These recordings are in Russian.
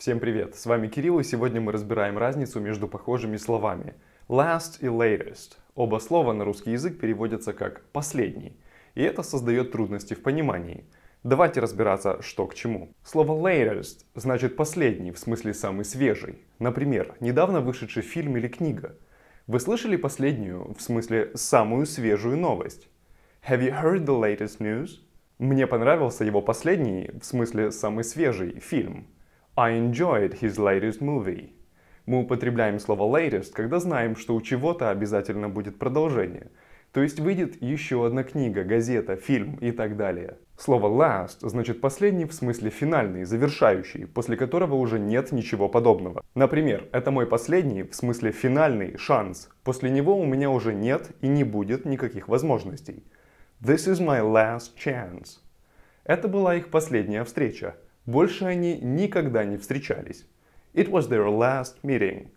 Всем привет, с вами Кирилл, и сегодня мы разбираем разницу между похожими словами. Last и latest. Оба слова на русский язык переводятся как «последний», и это создает трудности в понимании. Давайте разбираться, что к чему. Слово latest значит «последний», в смысле «самый свежий». Например, недавно вышедший фильм или книга. Вы слышали последнюю, в смысле «самую свежую новость»? Have you heard the latest news? Мне понравился его последний, в смысле самый свежий, фильм. I enjoyed his latest movie. Мы употребляем слово latest, когда знаем, что у чего-то обязательно будет продолжение. То есть выйдет еще одна книга, газета, фильм и так далее. Слово last значит последний в смысле финальный, завершающий, после которого уже нет ничего подобного. Например, это мой последний в смысле финальный шанс. После него у меня уже нет и не будет никаких возможностей. This is my last chance. Это была их последняя встреча. Больше они никогда не встречались. It was their last meeting.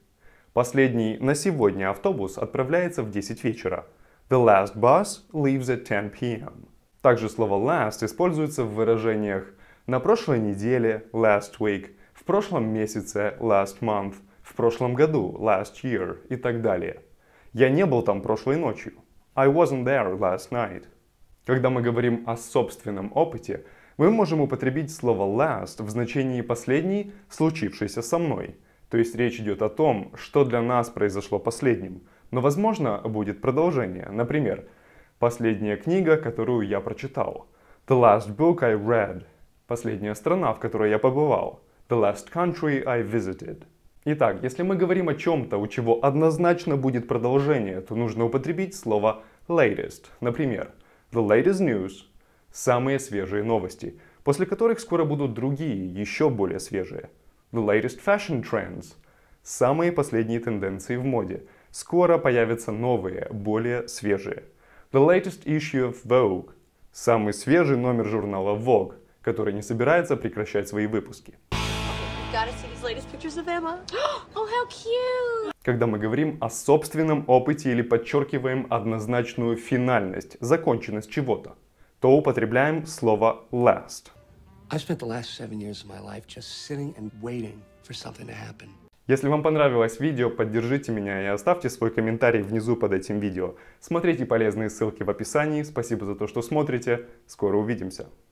Последний на сегодня автобус отправляется в 10 вечера. The last bus leaves at 10 p.m. Также слово last используется в выражениях на прошлой неделе last week, в прошлом месяце last month, в прошлом году last year и так далее. Я не был там прошлой ночью. I wasn't there last night. Когда мы говорим о собственном опыте, мы можем употребить слово last в значении «последний», «случившийся со мной». То есть речь идет о том, что для нас произошло последним. Но, возможно, будет продолжение. Например, «Последняя книга, которую я прочитал». «The last book I read». «Последняя страна, в которой я побывал». «The last country I visited». Итак, если мы говорим о чем-то, у чего однозначно будет продолжение, то нужно употребить слово latest. Например, the latest news – самые свежие новости, после которых скоро будут другие, еще более свежие. The latest fashion trends. Самые последние тенденции в моде. Скоро появятся новые, более свежие. The latest issue of Vogue. Самый свежий номер журнала Vogue, который не собирается прекращать свои выпуски. Oh, Когда мы говорим о собственном опыте или подчеркиваем однозначную финальность, законченность чего-то то употребляем слово last. Если вам понравилось видео, поддержите меня и оставьте свой комментарий внизу под этим видео. Смотрите полезные ссылки в описании. Спасибо за то, что смотрите. Скоро увидимся.